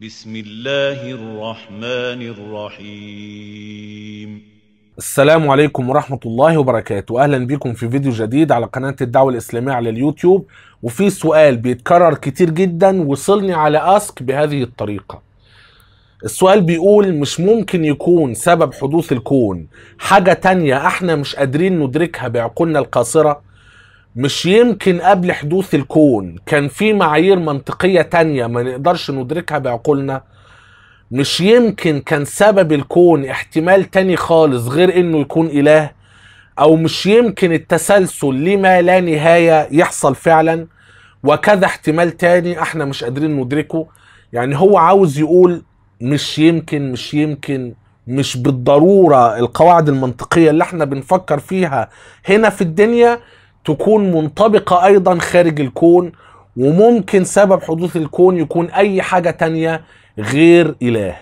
بسم الله الرحمن الرحيم السلام عليكم ورحمة الله وبركاته أهلا بكم في فيديو جديد على قناة الدعوة الإسلامية على اليوتيوب وفي سؤال بيتكرر كتير جدا وصلني على أسك بهذه الطريقة السؤال بيقول مش ممكن يكون سبب حدوث الكون حاجة تانية احنا مش قادرين ندركها بعقولنا القاصرة مش يمكن قبل حدوث الكون كان في معايير منطقية تانية ما نقدرش ندركها بعقولنا مش يمكن كان سبب الكون احتمال تاني خالص غير انه يكون اله او مش يمكن التسلسل لما لا نهاية يحصل فعلا وكذا احتمال تاني احنا مش قادرين ندركه يعني هو عاوز يقول مش يمكن مش يمكن مش بالضرورة القواعد المنطقية اللي احنا بنفكر فيها هنا في الدنيا تكون منطبقة أيضا خارج الكون وممكن سبب حدوث الكون يكون أي حاجة تانية غير إله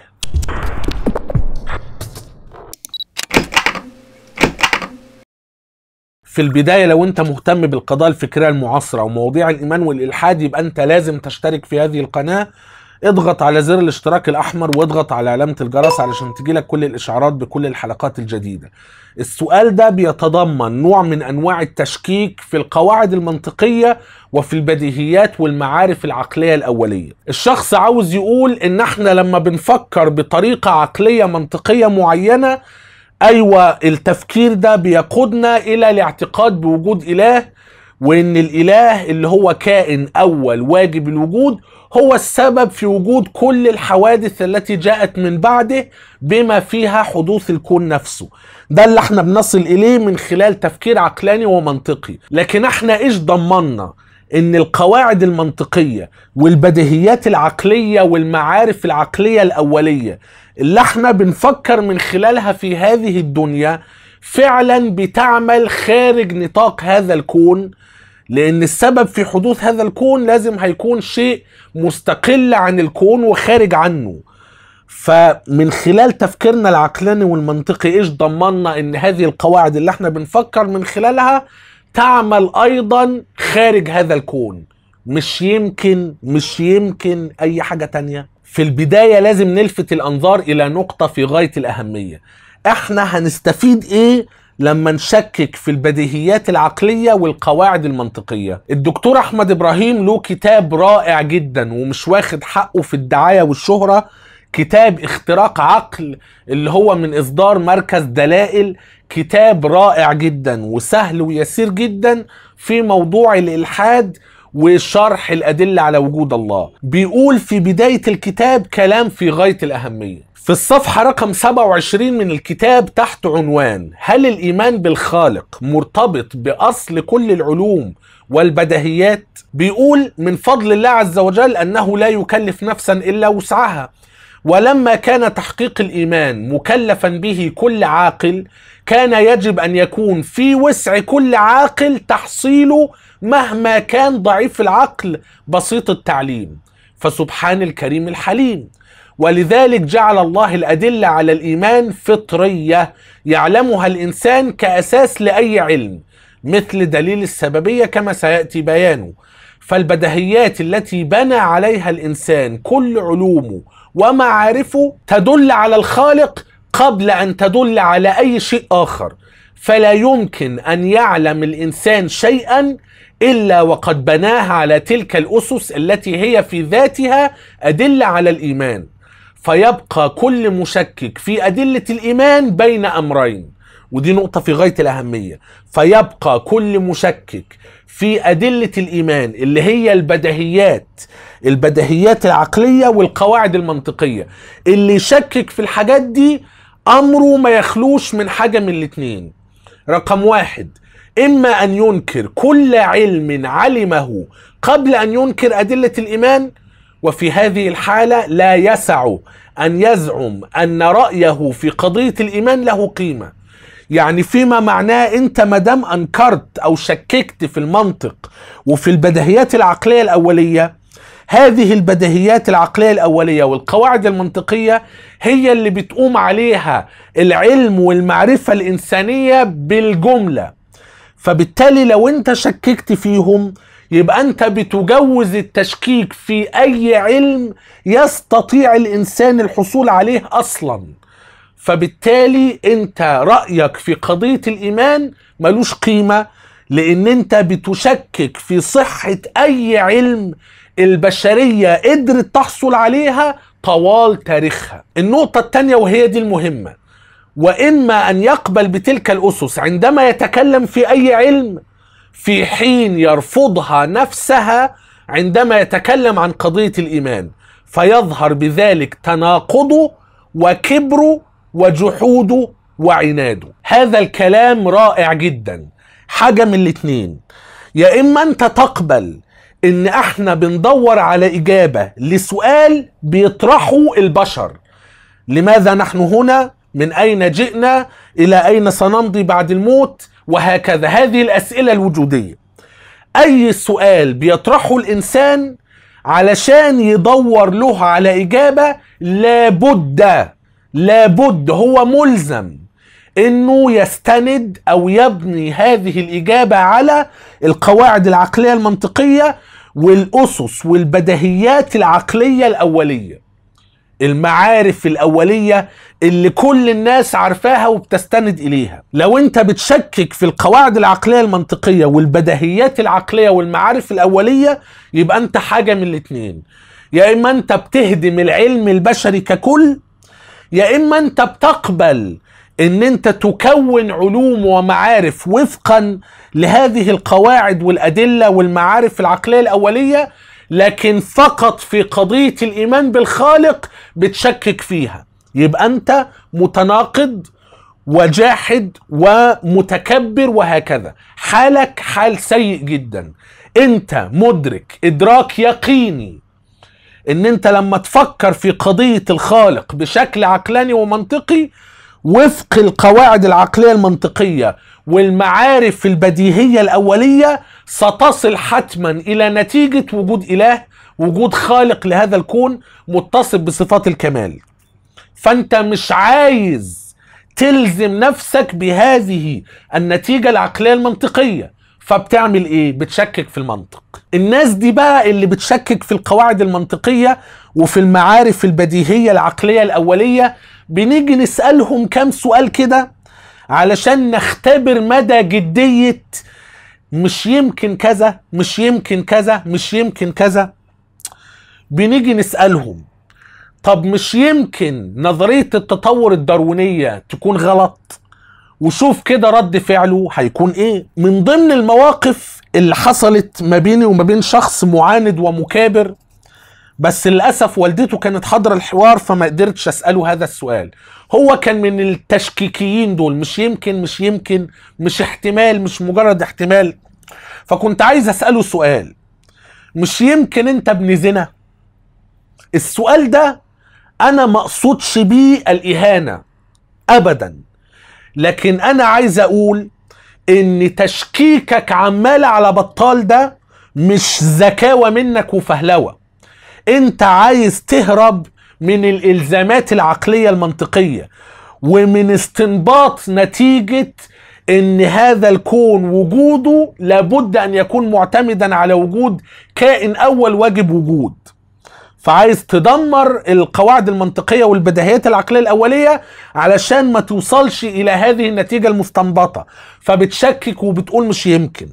في البداية لو أنت مهتم بالقضايا الفكرية المعاصرة ومواضيع الإيمان والإلحاد يبقى أنت لازم تشترك في هذه القناة اضغط على زر الاشتراك الأحمر واضغط على علامة الجرس علشان تجيلك كل الإشعارات بكل الحلقات الجديدة السؤال ده بيتضمن نوع من انواع التشكيك في القواعد المنطقيه وفي البديهيات والمعارف العقليه الاوليه الشخص عاوز يقول ان احنا لما بنفكر بطريقه عقليه منطقيه معينه ايوه التفكير ده بيقودنا الى الاعتقاد بوجود اله وان الاله اللي هو كائن اول واجب الوجود هو السبب في وجود كل الحوادث التي جاءت من بعده بما فيها حدوث الكون نفسه ده اللي احنا بنصل اليه من خلال تفكير عقلاني ومنطقي لكن احنا ايش ضمنا ان القواعد المنطقيه والبديهيات العقليه والمعارف العقليه الاوليه اللي احنا بنفكر من خلالها في هذه الدنيا فعلا بتعمل خارج نطاق هذا الكون لان السبب في حدوث هذا الكون لازم هيكون شيء مستقل عن الكون وخارج عنه فمن خلال تفكيرنا العقلاني والمنطقي ايش ضمننا ان هذه القواعد اللي احنا بنفكر من خلالها تعمل ايضا خارج هذا الكون مش يمكن مش يمكن اي حاجة تانية في البداية لازم نلفت الانظار الى نقطة في غاية الاهمية احنا هنستفيد ايه لما نشكك في البديهيات العقلية والقواعد المنطقية الدكتور احمد ابراهيم له كتاب رائع جدا ومش واخد حقه في الدعاية والشهرة كتاب اختراق عقل اللي هو من اصدار مركز دلائل كتاب رائع جدا وسهل ويسير جدا في موضوع الالحاد وشرح الادله على وجود الله بيقول في بدايه الكتاب كلام في غايه الاهميه في الصفحه رقم 27 من الكتاب تحت عنوان هل الايمان بالخالق مرتبط باصل كل العلوم والبدهيات بيقول من فضل الله عز وجل انه لا يكلف نفسا الا وسعها ولما كان تحقيق الايمان مكلفا به كل عاقل كان يجب ان يكون في وسع كل عاقل تحصيله مهما كان ضعيف العقل بسيط التعليم فسبحان الكريم الحليم ولذلك جعل الله الادله على الايمان فطريه يعلمها الانسان كاساس لاي علم مثل دليل السببيه كما سياتي بيانه فالبدهيات التي بنى عليها الانسان كل علومه ومعارفه تدل على الخالق قبل ان تدل على اي شيء اخر فلا يمكن ان يعلم الانسان شيئا الا وقد بناه على تلك الاسس التي هي في ذاتها ادله على الايمان فيبقى كل مشكك في ادله الايمان بين امرين ودي نقطه في غايه الاهميه فيبقى كل مشكك في ادله الايمان اللي هي البدهيات البديهيات العقلية والقواعد المنطقية اللي يشكك في الحاجات دي أمره ما يخلوش من حاجة من الاتنين رقم واحد إما أن ينكر كل علم علمه قبل أن ينكر أدلة الإيمان وفي هذه الحالة لا يسع أن يزعم أن رأيه في قضية الإيمان له قيمة يعني فيما معناه أنت مدام أنكرت أو شككت في المنطق وفي البدهيات العقلية الأولية هذه البديهيات العقلية الأولية والقواعد المنطقية هي اللي بتقوم عليها العلم والمعرفة الإنسانية بالجملة فبالتالي لو أنت شككت فيهم يبقى أنت بتجوز التشكيك في أي علم يستطيع الإنسان الحصول عليه أصلاً فبالتالي انت رأيك في قضية الإيمان ملوش قيمة لأن انت بتشكك في صحة أي علم البشرية قدرت تحصل عليها طوال تاريخها النقطة الثانية وهي دي المهمة وإما أن يقبل بتلك الأسس عندما يتكلم في أي علم في حين يرفضها نفسها عندما يتكلم عن قضية الإيمان فيظهر بذلك تناقضه وكبره وجحوده وعناده هذا الكلام رائع جدا حاجة من الاتنين يا إما أنت تقبل ان احنا بندور على اجابه لسؤال بيطرحه البشر لماذا نحن هنا من اين جئنا الى اين سنمضي بعد الموت وهكذا هذه الاسئله الوجوديه اي سؤال بيطرحه الانسان علشان يدور له على اجابه لابد لابد هو ملزم انه يستند او يبني هذه الاجابه على القواعد العقليه المنطقيه والاسس والبدهيات العقليه الاوليه المعارف الاوليه اللي كل الناس عارفاها وبتستند اليها لو انت بتشكك في القواعد العقليه المنطقيه والبدهيات العقليه والمعارف الاوليه يبقى انت حاجه من الاتنين يا اما انت بتهدم العلم البشري ككل يا اما انت بتقبل ان انت تكون علوم ومعارف وفقا لهذه القواعد والادله والمعارف العقليه الاوليه لكن فقط في قضيه الايمان بالخالق بتشكك فيها يبقى انت متناقض وجاحد ومتكبر وهكذا حالك حال سيء جدا انت مدرك ادراك يقيني ان انت لما تفكر في قضيه الخالق بشكل عقلاني ومنطقي وفق القواعد العقلية المنطقية والمعارف البديهية الأولية ستصل حتما إلى نتيجة وجود إله وجود خالق لهذا الكون متصف بصفات الكمال فأنت مش عايز تلزم نفسك بهذه النتيجة العقلية المنطقية فبتعمل ايه بتشكك في المنطق الناس دي بقى اللي بتشكك في القواعد المنطقية وفي المعارف البديهية العقلية الأولية بنيجي نسألهم كام سؤال كده علشان نختبر مدى جدية مش يمكن كذا مش يمكن كذا مش يمكن كذا بنيجي نسألهم طب مش يمكن نظرية التطور الداروينية تكون غلط وشوف كده رد فعله هيكون ايه من ضمن المواقف اللي حصلت ما بيني وما بين شخص معاند ومكابر بس للاسف والدته كانت حاضره الحوار فما قدرتش اساله هذا السؤال هو كان من التشكيكيين دول مش يمكن مش يمكن مش احتمال مش مجرد احتمال فكنت عايز اساله سؤال مش يمكن انت ابن زنا السؤال ده انا ما اقصدش بيه الاهانه ابدا لكن انا عايز اقول ان تشكيكك عمال على بطال ده مش زكاوه منك وفهلوه انت عايز تهرب من الالزامات العقليه المنطقيه ومن استنباط نتيجه ان هذا الكون وجوده لابد ان يكون معتمدا على وجود كائن اول واجب وجود فعايز تدمر القواعد المنطقية والبدهيات العقلية الأولية علشان ما توصلش إلى هذه النتيجة المستنبطة فبتشكك وبتقول مش يمكن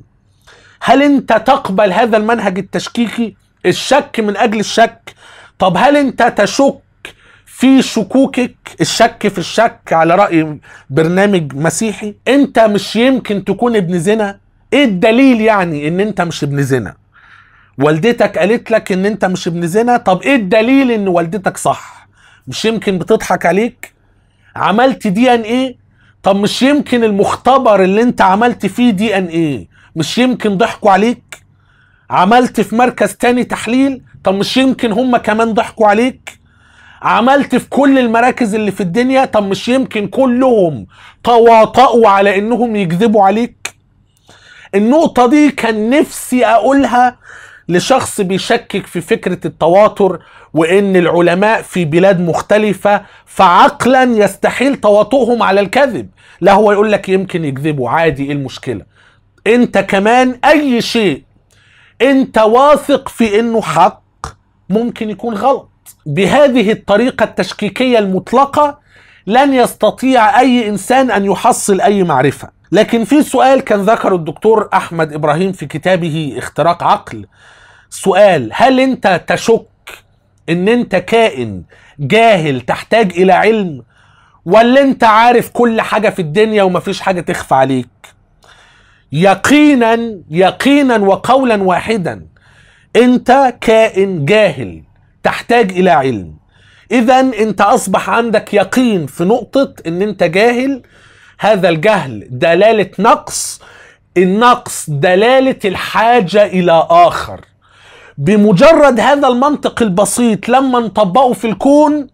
هل أنت تقبل هذا المنهج التشكيكي الشك من اجل الشك طب هل انت تشك في شكوكك الشك في الشك على راي برنامج مسيحي انت مش يمكن تكون ابن زنا ايه الدليل يعني ان انت مش ابن زنا والدتك قالت لك ان انت مش ابن زنا طب ايه الدليل ان والدتك صح مش يمكن بتضحك عليك عملت دي ان ايه طب مش يمكن المختبر اللي انت عملت فيه دي ان ايه مش يمكن ضحكوا عليك عملت في مركز تاني تحليل طب مش يمكن هم كمان ضحكوا عليك عملت في كل المراكز اللي في الدنيا طب مش يمكن كلهم تواطؤوا على انهم يكذبوا عليك النقطة دي كان نفسي اقولها لشخص بيشكك في فكرة التواتر وان العلماء في بلاد مختلفة فعقلا يستحيل تواطؤهم على الكذب لا هو يقول لك يمكن يكذبوا عادي ايه المشكلة انت كمان اي شيء انت واثق في انه حق ممكن يكون غلط بهذه الطريقة التشكيكية المطلقة لن يستطيع أي إنسان أن يحصل أي معرفة لكن في سؤال كان ذكره الدكتور أحمد إبراهيم في كتابه اختراق عقل سؤال هل أنت تشك أن أنت كائن جاهل تحتاج إلى علم ولا أنت عارف كل حاجة في الدنيا ومفيش حاجة تخفى عليك يقينا يقينا وقولا واحدا انت كائن جاهل تحتاج الى علم اذا انت اصبح عندك يقين في نقطه ان انت جاهل هذا الجهل دلاله نقص النقص دلاله الحاجه الى اخر بمجرد هذا المنطق البسيط لما نطبقه في الكون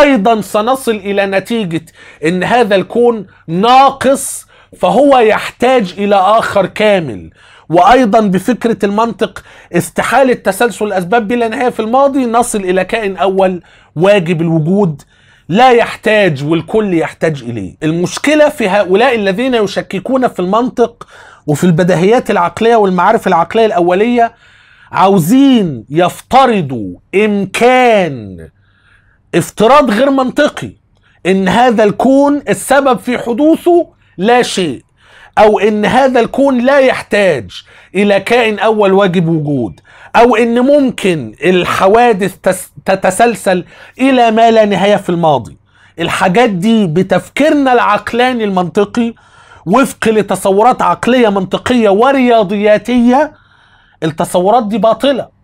ايضا سنصل الى نتيجه ان هذا الكون ناقص فهو يحتاج إلى آخر كامل وأيضا بفكرة المنطق استحالة تسلسل الأسباب بلا نهاية في الماضي نصل إلى كائن أول واجب الوجود لا يحتاج والكل يحتاج إليه المشكلة في هؤلاء الذين يشككون في المنطق وفي البدهيات العقلية والمعارف العقلية الأولية عاوزين يفترضوا إمكان افتراض غير منطقي إن هذا الكون السبب في حدوثه لا شيء او ان هذا الكون لا يحتاج الى كائن اول واجب وجود او ان ممكن الحوادث تتسلسل الى ما لا نهايه في الماضي الحاجات دي بتفكيرنا العقلاني المنطقي وفق لتصورات عقليه منطقيه ورياضياتيه التصورات دي باطله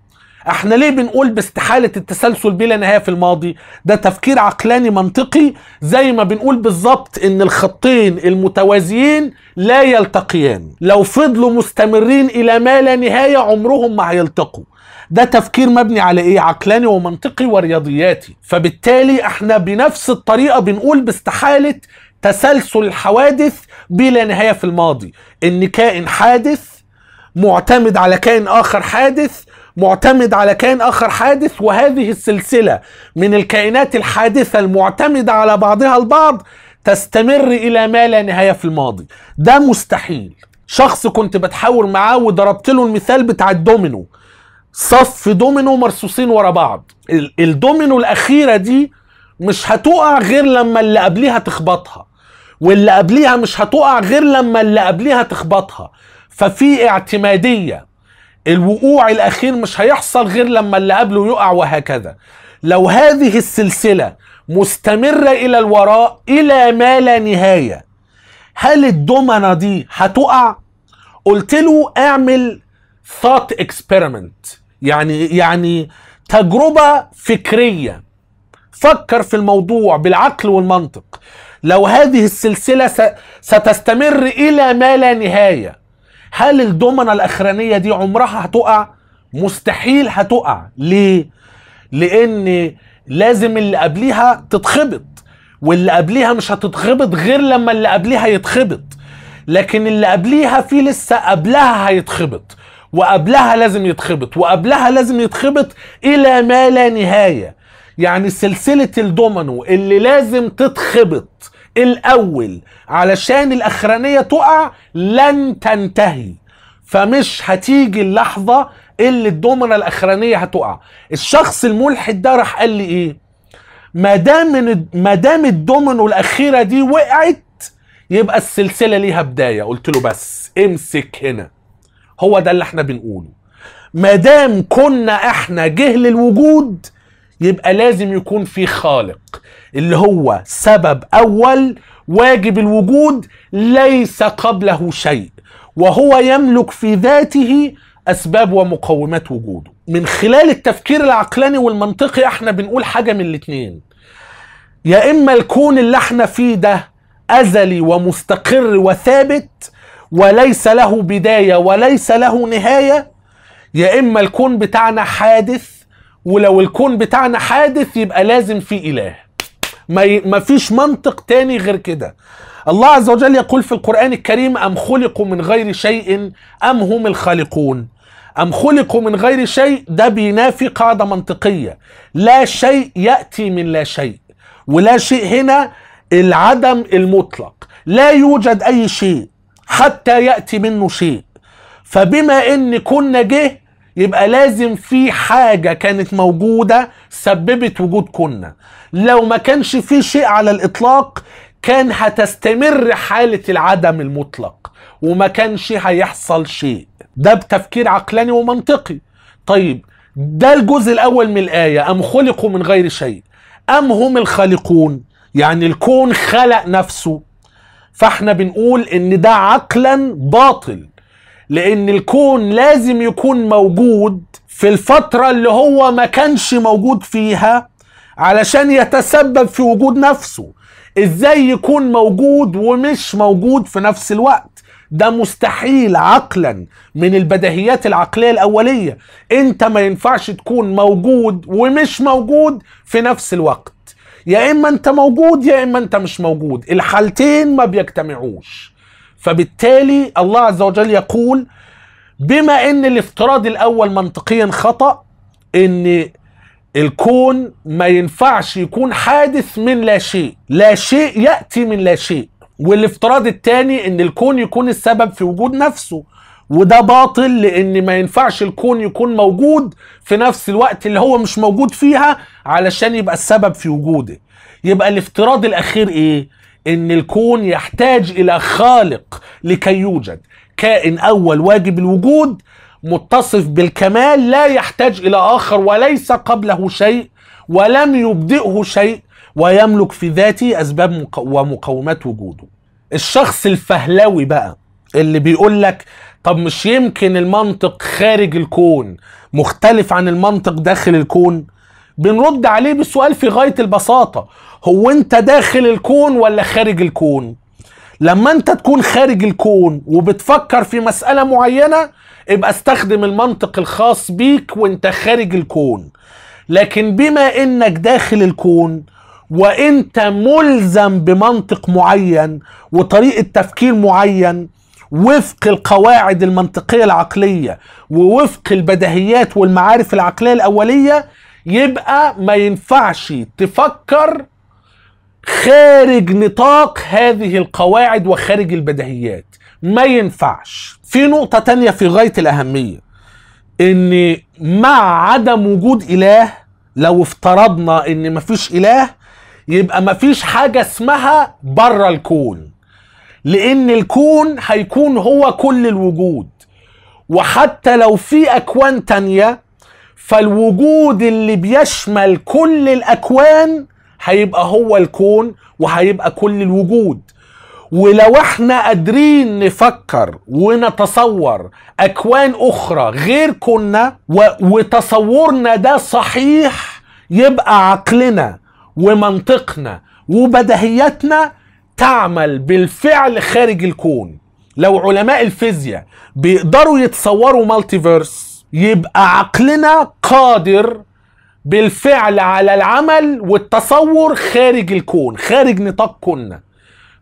احنا ليه بنقول باستحالة التسلسل بلا نهاية في الماضي ده تفكير عقلاني منطقي زي ما بنقول بالظبط ان الخطين المتوازيين لا يلتقيان لو فضلوا مستمرين الى ما لا نهاية عمرهم ما هيلتقوا ده تفكير مبني على ايه عقلاني ومنطقي ورياضياتي فبالتالي احنا بنفس الطريقة بنقول باستحالة تسلسل الحوادث بلا نهاية في الماضي ان كائن حادث معتمد على كائن اخر حادث معتمد على كائن آخر حادث وهذه السلسلة من الكائنات الحادثة المعتمدة على بعضها البعض تستمر إلى ما لا نهاية في الماضي ده مستحيل شخص كنت بتحاور معاه وضربت له المثال بتاع الدومينو صف دومينو مرصوصين ورا بعض الدومينو الأخيرة دي مش هتقع غير لما اللي قبليها تخبطها واللي قبليها مش هتقع غير لما اللي قبليها تخبطها ففي اعتمادية الوقوع الاخير مش هيحصل غير لما اللي قبله يقع وهكذا لو هذه السلسله مستمره الى الوراء الى ما لا نهايه هل الدومنه دي هتقع قلت له اعمل ثوت اكسبيرمنت يعني يعني تجربه فكريه فكر في الموضوع بالعقل والمنطق لو هذه السلسله ستستمر الى ما لا نهايه هل الدومنة الاخرانية دي عمرها هتقع مستحيل هتقع ليه لان لازم اللي قبليها تتخبط واللي قبليها مش هتتخبط غير لما اللي قبليها يتخبط لكن اللي قبليها في لسه قبلها هيتخبط وقبلها لازم يتخبط وقبلها لازم يتخبط الى ما لا نهايه يعني سلسله الدومينو اللي لازم تتخبط الاول علشان الاخرانيه تقع لن تنتهي فمش هتيجي اللحظه اللي الدومنه الاخرانيه هتقع الشخص الملحد ده راح قال لي ايه ما دام ما دام الدومينو الاخيره دي وقعت يبقى السلسله ليها بدايه قلت له بس امسك هنا هو ده اللي احنا بنقوله ما دام كنا احنا جهل الوجود يبقى لازم يكون في خالق اللي هو سبب اول واجب الوجود ليس قبله شيء وهو يملك في ذاته اسباب ومقومات وجوده من خلال التفكير العقلاني والمنطقي احنا بنقول حاجه من الاتنين يا اما الكون اللي احنا فيه ده ازلي ومستقر وثابت وليس له بدايه وليس له نهايه يا اما الكون بتاعنا حادث ولو الكون بتاعنا حادث يبقى لازم في اله ما فيش منطق تاني غير كده الله عز وجل يقول في القرآن الكريم أم خلقوا من غير شيء أم هم الخالقون أم خلقوا من غير شيء ده بينافي قاعدة منطقية لا شيء يأتي من لا شيء ولا شيء هنا العدم المطلق لا يوجد أي شيء حتى يأتي منه شيء فبما إن كنا جه يبقى لازم في حاجه كانت موجوده سببت وجود كنا لو ما كانش في شيء على الاطلاق كان هتستمر حاله العدم المطلق وما كانش هيحصل شيء ده بتفكير عقلاني ومنطقي طيب ده الجزء الاول من الايه ام خلقوا من غير شيء ام هم الخالقون يعني الكون خلق نفسه فاحنا بنقول ان ده عقلا باطل لان الكون لازم يكون موجود في الفترة اللي هو ما كانش موجود فيها علشان يتسبب في وجود نفسه ازاي يكون موجود ومش موجود في نفس الوقت ده مستحيل عقلا من البديهيات العقلية الأولية انت ما ينفعش تكون موجود ومش موجود في نفس الوقت يا اما انت موجود يا اما انت مش موجود الحالتين ما بيجتمعوش فبالتالي الله عز وجل يقول بما ان الافتراض الاول منطقيا خطأ ان الكون ما ينفعش يكون حادث من لا شيء لا شيء يأتي من لا شيء والافتراض الثاني ان الكون يكون السبب في وجود نفسه وده باطل لان ما ينفعش الكون يكون موجود في نفس الوقت اللي هو مش موجود فيها علشان يبقى السبب في وجوده يبقى الافتراض الاخير ايه ان الكون يحتاج الى خالق لكي يوجد كائن اول واجب الوجود متصف بالكمال لا يحتاج الى اخر وليس قبله شيء ولم يبدئه شيء ويملك في ذاته اسباب ومقومات وجوده الشخص الفهلوي بقى اللي بيقول لك طب مش يمكن المنطق خارج الكون مختلف عن المنطق داخل الكون بنرد عليه بسؤال في غايه البساطه هو انت داخل الكون ولا خارج الكون لما انت تكون خارج الكون وبتفكر في مساله معينه ابقى استخدم المنطق الخاص بيك وانت خارج الكون لكن بما انك داخل الكون وانت ملزم بمنطق معين وطريقه تفكير معين وفق القواعد المنطقيه العقليه ووفق البدهيات والمعارف العقليه الاوليه يبقى ما ينفعش تفكر خارج نطاق هذه القواعد وخارج البديهيات ما ينفعش في نقطة تانية في غاية الأهمية إن مع عدم وجود إله لو افترضنا إن مفيش إله يبقى مفيش حاجة اسمها بره الكون لأن الكون هيكون هو كل الوجود وحتى لو في أكوان تانية فالوجود اللي بيشمل كل الاكوان هيبقى هو الكون وهيبقى كل الوجود ولو احنا قادرين نفكر ونتصور اكوان اخرى غير كنا وتصورنا ده صحيح يبقى عقلنا ومنطقنا وبدهياتنا تعمل بالفعل خارج الكون لو علماء الفيزياء بيقدروا يتصوروا مالتيفيرس يبقى عقلنا قادر بالفعل على العمل والتصور خارج الكون خارج نطاق كوننا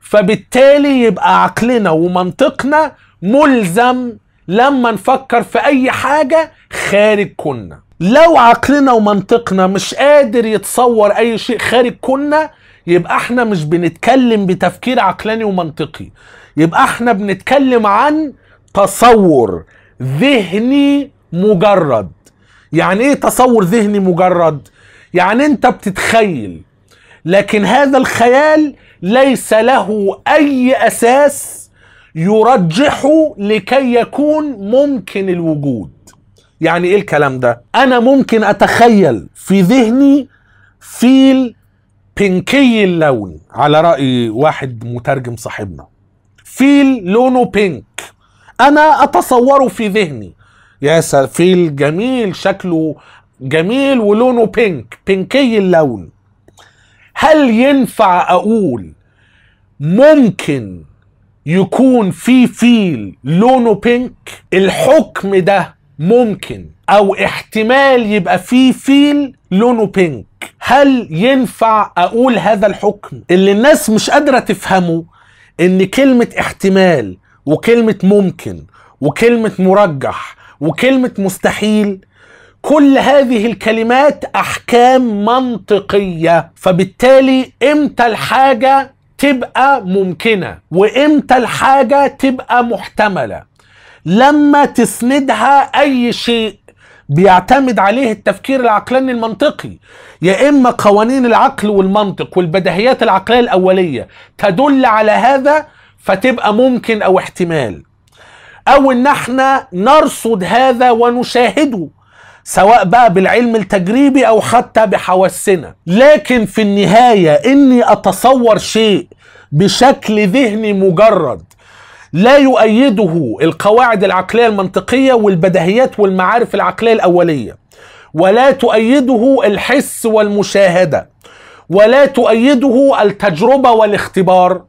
فبالتالي يبقى عقلنا ومنطقنا ملزم لما نفكر في اي حاجه خارج كنا لو عقلنا ومنطقنا مش قادر يتصور اي شيء خارج كنا يبقى احنا مش بنتكلم بتفكير عقلاني ومنطقي يبقى احنا بنتكلم عن تصور ذهني مجرد يعني ايه تصور ذهني مجرد يعني انت بتتخيل لكن هذا الخيال ليس له اي اساس يرجحه لكي يكون ممكن الوجود يعني ايه الكلام ده انا ممكن اتخيل في ذهني فيل بينكي اللون على راي واحد مترجم صاحبنا فيل لونه بينك انا اتصوره في ذهني يا سفيل جميل شكله جميل ولونه بينك بينكي اللون هل ينفع اقول ممكن يكون في فيل لونه بينك الحكم ده ممكن او احتمال يبقى في فيل لونه بينك هل ينفع اقول هذا الحكم اللي الناس مش قادره تفهمه ان كلمه احتمال وكلمه ممكن وكلمه مرجح وكلمة مستحيل كل هذه الكلمات أحكام منطقية فبالتالي إمتى الحاجة تبقى ممكنة وإمتى الحاجة تبقى محتملة لما تسندها أي شيء بيعتمد عليه التفكير العقلاني المنطقي يا اما قوانين العقل والمنطق والبدهيات العقليه الاوليه تدل على هذا فتبقى ممكن او احتمال او ان احنا نرصد هذا ونشاهده سواء بقى بالعلم التجريبي او حتى بحواسنا لكن في النهايه اني اتصور شيء بشكل ذهني مجرد لا يؤيده القواعد العقليه المنطقيه والبدهيات والمعارف العقليه الاوليه ولا تؤيده الحس والمشاهده ولا تؤيده التجربه والاختبار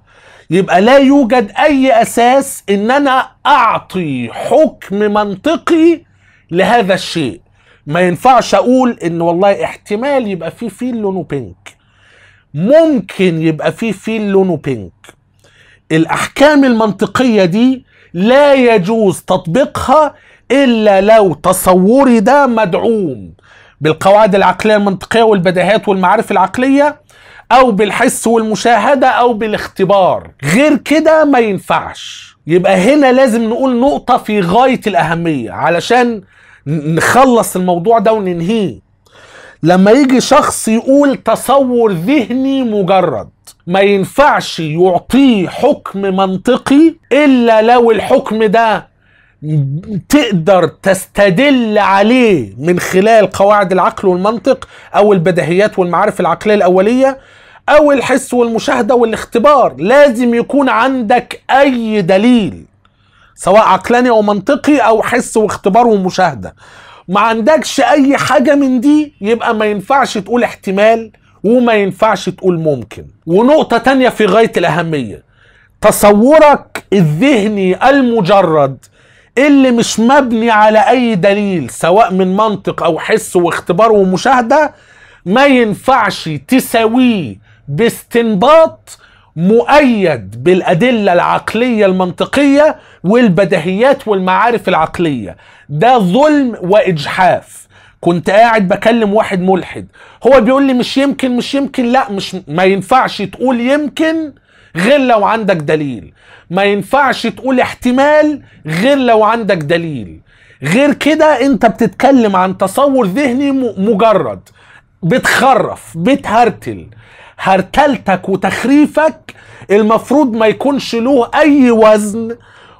يبقى لا يوجد اي اساس ان انا اعطي حكم منطقي لهذا الشيء ما ينفعش اقول ان والله احتمال يبقى في فيل لونه بينك ممكن يبقى في فيل لونه بينك الاحكام المنطقيه دي لا يجوز تطبيقها الا لو تصوري ده مدعوم بالقواعد العقليه المنطقيه والبداهات والمعارف العقليه او بالحس والمشاهده او بالاختبار غير كده ما ينفعش يبقى هنا لازم نقول نقطه في غايه الاهميه علشان نخلص الموضوع ده وننهيه لما يجي شخص يقول تصور ذهني مجرد ما ينفعش يعطيه حكم منطقي الا لو الحكم ده تقدر تستدل عليه من خلال قواعد العقل والمنطق او البديهيات والمعارف العقليه الاوليه او الحس والمشاهده والاختبار لازم يكون عندك اي دليل سواء عقلاني او منطقي او حس واختبار ومشاهده ما عندكش اي حاجه من دي يبقى ما ينفعش تقول احتمال وما ينفعش تقول ممكن ونقطه تانية في غايه الاهميه تصورك الذهني المجرد اللي مش مبني على اي دليل سواء من منطق او حس واختبار ومشاهده ما ينفعش تساويه باستنباط مؤيد بالأدلة العقلية المنطقية والبدهيات والمعارف العقلية ده ظلم وإجحاف كنت قاعد بكلم واحد ملحد هو بيقول لي مش يمكن مش يمكن لا مش ما ينفعش تقول يمكن غير لو عندك دليل ما ينفعش تقول احتمال غير لو عندك دليل غير كده انت بتتكلم عن تصور ذهني مجرد بتخرف بتهرتل هرتلتك وتخريفك المفروض ما يكونش له اي وزن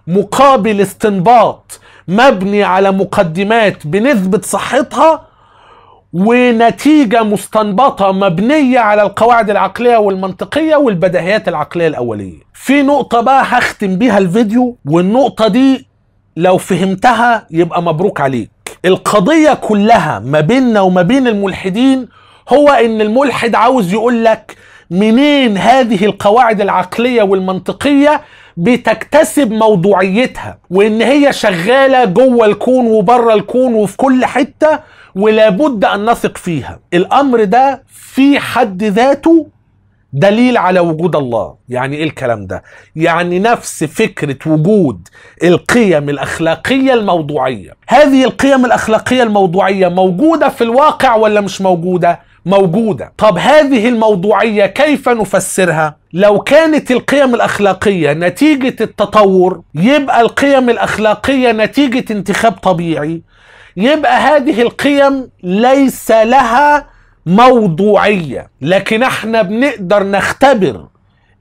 مقابل استنباط مبني على مقدمات بنسبة صحتها ونتيجة مستنبطة مبنية على القواعد العقلية والمنطقية والبدهيات العقلية الأولية في نقطة بقى هختم بيها الفيديو والنقطة دي لو فهمتها يبقى مبروك عليك القضية كلها ما بيننا وما بين الملحدين هو ان الملحد عاوز يقول لك منين هذه القواعد العقلية والمنطقية بتكتسب موضوعيتها وان هي شغالة جوه الكون وبره الكون وفي كل حتة ولابد ان نثق فيها الامر ده في حد ذاته دليل على وجود الله يعني ايه الكلام ده يعني نفس فكرة وجود القيم الأخلاقية الموضوعية هذه القيم الأخلاقية الموضوعية موجودة في الواقع ولا مش موجودة موجودة طب هذه الموضوعية كيف نفسرها؟ لو كانت القيم الأخلاقية نتيجة التطور يبقى القيم الأخلاقية نتيجة انتخاب طبيعي يبقى هذه القيم ليس لها موضوعية لكن احنا بنقدر نختبر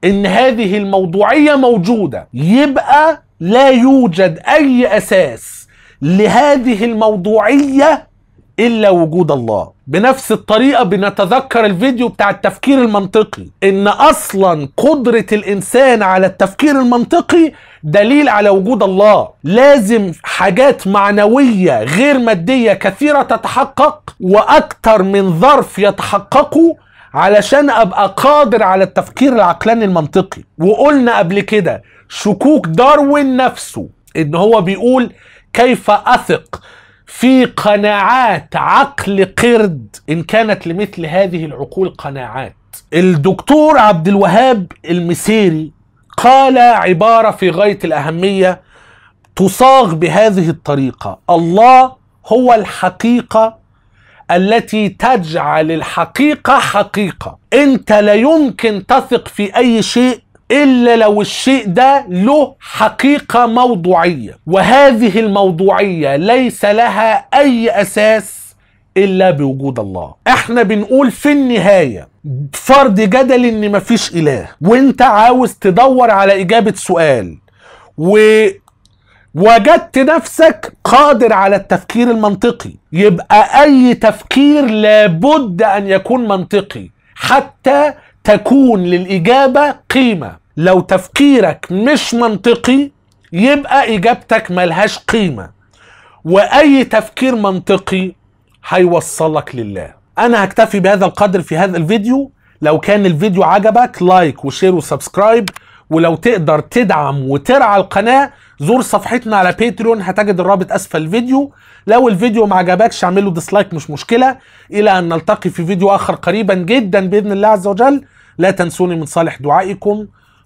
ان هذه الموضوعية موجودة يبقى لا يوجد اي اساس لهذه الموضوعية الا وجود الله بنفس الطريقه بنتذكر الفيديو بتاع التفكير المنطقي ان اصلا قدره الانسان على التفكير المنطقي دليل على وجود الله لازم حاجات معنويه غير ماديه كثيره تتحقق واكتر من ظرف يتحققوا علشان ابقى قادر على التفكير العقلاني المنطقي وقلنا قبل كده شكوك داروين نفسه ان هو بيقول كيف اثق في قناعات عقل قرد ان كانت لمثل هذه العقول قناعات الدكتور عبد الوهاب المسيري قال عباره في غايه الاهميه تصاغ بهذه الطريقه الله هو الحقيقه التي تجعل الحقيقه حقيقه انت لا يمكن تثق في اي شيء إلا لو الشيء ده له حقيقة موضوعية وهذه الموضوعية ليس لها أي أساس إلا بوجود الله احنا بنقول في النهاية فرض جدل إن مفيش إله وإنت عاوز تدور على إجابة سؤال و وجدت نفسك قادر على التفكير المنطقي يبقى اي تفكير لابد ان يكون منطقي حتى تكون للاجابه قيمه لو تفكيرك مش منطقي يبقى اجابتك ملهاش قيمه واي تفكير منطقي هيوصلك لله انا هكتفي بهذا القدر في هذا الفيديو لو كان الفيديو عجبك لايك وشير وسبسكرايب ولو تقدر تدعم وترعى القناة زور صفحتنا على باتريون هتجد الرابط أسفل الفيديو لو الفيديو ما عجبكش اعمله ديسلايك مش مشكلة إلى أن نلتقي في فيديو آخر قريبا جدا بإذن الله عز وجل لا تنسوني من صالح دعائكم